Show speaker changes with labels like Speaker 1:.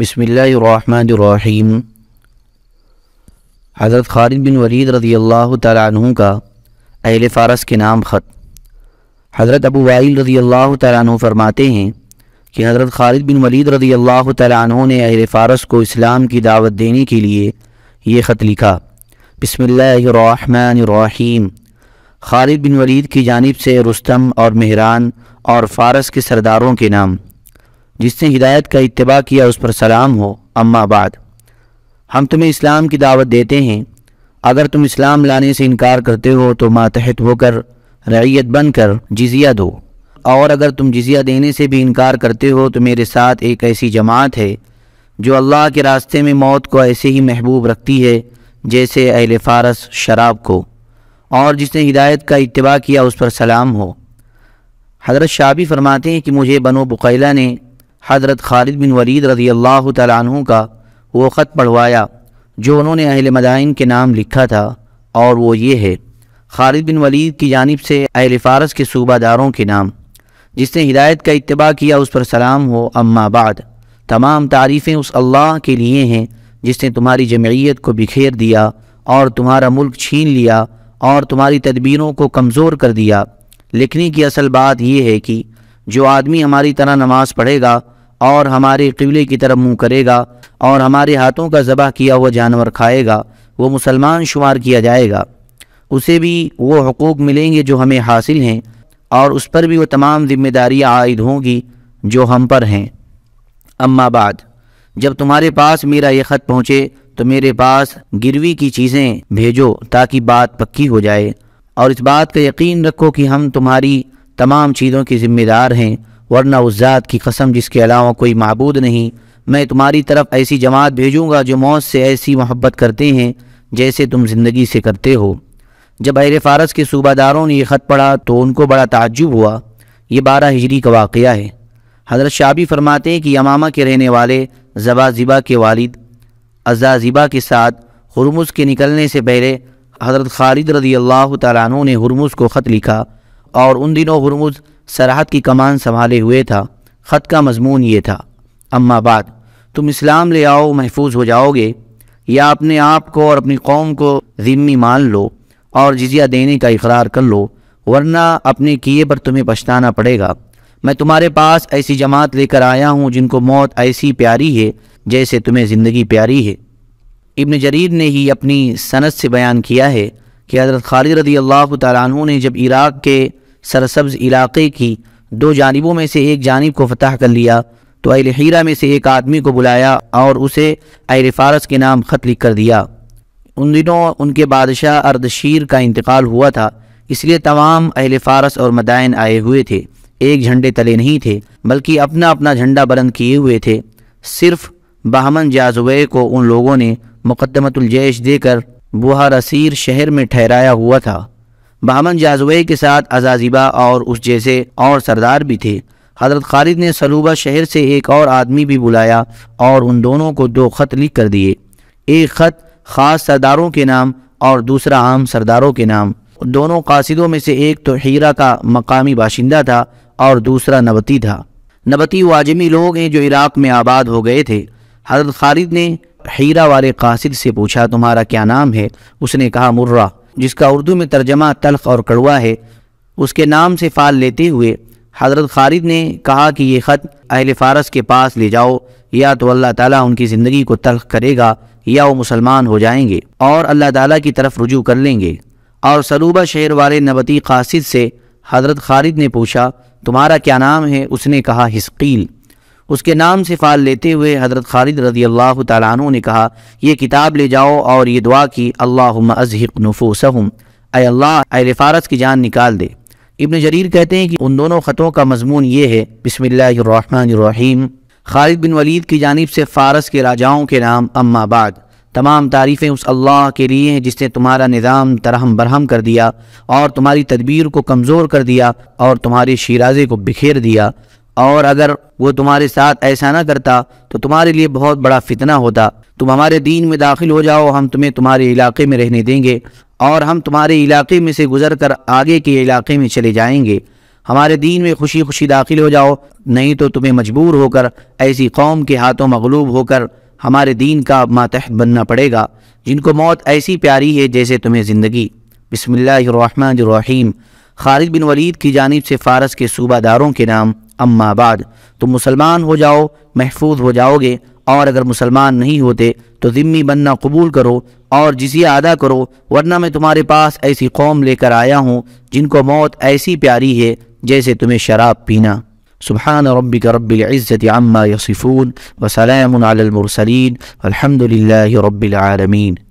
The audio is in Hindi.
Speaker 1: बसमीम हज़रत खालिद बिन वलीद रज़ी अल्लाह तु का अहल फ़ारस के नाम ख़त हज़रत अबू वाइल रज़ी अल्लाह तु फरमाते हैं कि हज़रत खालिद बिन वलीद रज़ी अल्लाह तु ने अहल फ़ारस को इस्लाम की दावत देने के लिए ये ख़त लिखा बसमीम खालिद बिन वलीद की जानब से रुस्तम और मेहरान और फ़ारस के सरदारों के नाम जिसने हिदायत का इतबा किया उस पर सलाम हो अम्मा बाद हम तुम्हें इस्लाम की दावत देते हैं अगर तुम इस्लाम लाने से इनकार करते हो तो मातहत होकर रैयत बनकर जजिया दो और अगर तुम जजिया देने से भी इनकार करते हो तो मेरे साथ एक ऐसी जमात है जो अल्लाह के रास्ते में मौत को ऐसे ही महबूब रखती है जैसे अहल फ़ारस शराब को और जिसने हिदायत का इतबा किया उस पर सलाम हो हज़रत शाबी फरमाते हैं कि मुझे बनो बुकैला ने हज़रत खालिद बिन वरीद रज़ी अल्लाह तु का वो ख़त पढ़वाया जो उन्होंने अहल मदाइन के नाम लिखा था और वो ये है खालिद बिन वलीद की जानब से अहल फ़ारस के सूबादारों के नाम जिसने हिदायत का इतबा किया उस पर सलाम हो अम्माबाद तमाम तारीफ़ें उस अल्लाह के लिए हैं जिसने तुम्हारी जमीयत को बिखेर दिया और तुम्हारा मुल्क छीन लिया और तुम्हारी तदबीरों को कमज़ोर कर दिया लिखने की असल बात यह है कि जो आदमी हमारी तरह नमाज़ पढ़ेगा और हमारे किबले की तरफ मुंह करेगा और हमारे हाथों का ज़बह किया हुआ जानवर खाएगा वो मुसलमान शुमार किया जाएगा उसे भी वो हकूक़ मिलेंगे जो हमें हासिल हैं और उस पर भी वो तमाम जिम्मेदारियाँ आयद होंगी जो हम पर हैं अम्मा बाद जब तुम्हारे पास मेरा ये ख़त पहुँचे तो मेरे पास गिरवी की चीज़ें भेजो ताकि बात पक्की हो जाए और इस बात का यकीन रखो कि हम तुम्हारी तमाम चीज़ों के ज़िम्मेदार हैं वरना उस ज़ात की कसम जिसके अलावा कोई मबूद नहीं मैं तुम्हारी तरफ ऐसी जमात भेजूँगा जो मौत से ऐसी मोहब्बत करते हैं जैसे तुम ज़िंदगी से करते हो जब आर फ़ारस के सूबादारों ने यह ख़त पढ़ा तो उनको बड़ा ताजुब हुआ ये बारह हिजरी का वाक़ है हज़रत शाबी फरमाते हैं कि यमामा के रहने वाले जबाजिबा के वालिद अजाजिबा के साथ हरमुज़ के निकलने से पहले हज़रत खालिद रजी अल्लाह तु ने हरमुज़ को ख़त लिखा और उन दिनों हरमुज़ सराहत की कमान संभाले हुए था ख़त का मजमून ये था अम्मा बाद तुम इस्लाम ले आओ महफूज हो जाओगे या अपने आप को और अपनी कौम को ज़िम्मी मान लो और जजिया देने का इकरार कर लो वरना अपने किए पर तुम्हें पछताना पड़ेगा मैं तुम्हारे पास ऐसी जमात लेकर आया हूँ जिनको मौत ऐसी प्यारी है जैसे तुम्हें ज़िंदगी प्यारी है इबन जरीर ने ही अपनी सनत से बयान किया है कि हज़रत खालिद रदी अल्लाह तु ने जब इराक़ के सरसब्ज इलाके की दो जानबों में से एक जानब को फतह कर लिया तो अल हीरा में से एक आदमी को बुलाया और उसे अल फारस के नाम ख़त लिख कर दिया उन दिनों उनके बादशाह अर्दशीर का इंतकाल हुआ था इसलिए तमाम अहल फारस और मदायन आए हुए थे एक झंडे तले नहीं थे बल्कि अपना अपना झंडा बुलंद किए हुए थे सिर्फ बहमन जाजुबे को उन लोगों ने मुकदमतुलजैश देकर बुहार शहर में ठहराया हुआ था बामन जाजवे के साथ अजाजिबा और उस जैसे और सरदार भी थे हजरत खालिद ने सलूबा शहर से एक और आदमी भी बुलाया और उन दोनों को दो खत लिख कर दिए एक खत ख़ास सरदारों के नाम और दूसरा आम सरदारों के नाम दोनों कासिदों में से एक तो हीरा का मकामी बाशिंदा था और दूसरा नबती था नबती वाजमी लोग हैं जो इराक़ में आबाद हो गए थे हजरत खालिद ने हीरा वाले कासिद से पूछा तुम्हारा क्या नाम है उसने कहा मुर्रा जिसका उर्दू में तर्जमा तलख और कड़वा है उसके नाम से फ़ाल लेते हुए हज़रत खालिद ने कहा कि ये ख़त अहल फ़ारस के पास ले जाओ या तो अल्लाह ताला उनकी ज़िंदगी को तलख करेगा या वो मुसलमान हो जाएंगे और अल्लाह ताला की तरफ रुजू कर लेंगे और सलूबा शहर वाले नबती कासिद से हज़रत खालिद ने पूछा तुम्हारा क्या नाम है उसने कहा हिस्कील उसके नाम से फ़ाल लेते हुए हज़रत खालिद रजी अल्लाह तु ने कहा यह किताब ले जाओ और ये दुआ की अल्लाह अजहक अल्लाह अरफारस की जान निकाल दे इबन जरीर कहते हैं कि उन दोनों ख़तों का मजमून ये है बसमीम खालिद बिन वलीद की जानब से फ़ारस के राजाओं के नाम अम्माबाद तमाम तारीफ़ें उस अल्लाह के लिए हैं जिसने तुम्हारा निज़ाम तरहम बरहम कर दिया और तुम्हारी तदबीर को कमज़ोर कर दिया और तुम्हारे शराजे को बिखेर दिया और अगर वो तुम्हारे साथ ऐसा ना करता तो तुम्हारे लिए बहुत बड़ा फितना होता तुम हमारे दीन में दाखिल हो जाओ हम तुम्हें तुम्हारे इलाके में रहने देंगे और हम तुम्हारे इलाके में से गुजर कर आगे के इलाके में चले जाएंगे हमारे दीन में खुशी खुशी दाखिल हो जाओ नहीं तो तुम्हें मजबूर होकर ऐसी कौम के हाथों मगलूब होकर हमारे दीन का मातहत बनना पड़ेगा जिनको मौत ऐसी प्यारी है जैसे तुम्हें ज़िंदगी बसमिल्लर रहीम खालिद बिन वलीद की जानब से फ़ारस के सूबादारों के नाम अम्माबाद तुम मुसलमान हो जाओ महफूज हो जाओगे और अगर मुसलमान नहीं होते तो ज़िम्मी बनना कबूल करो और जिसिया अदा करो वरना मैं तुम्हारे पास ऐसी कौम लेकर आया हूँ जिनको मौत ऐसी प्यारी है जैसे तुम्हें शराब पीना सुबहान रबिक रबिल्ज़त अम्मा यसिफ़ून वसलमसलिन अलहमदिल्ला रबालमीन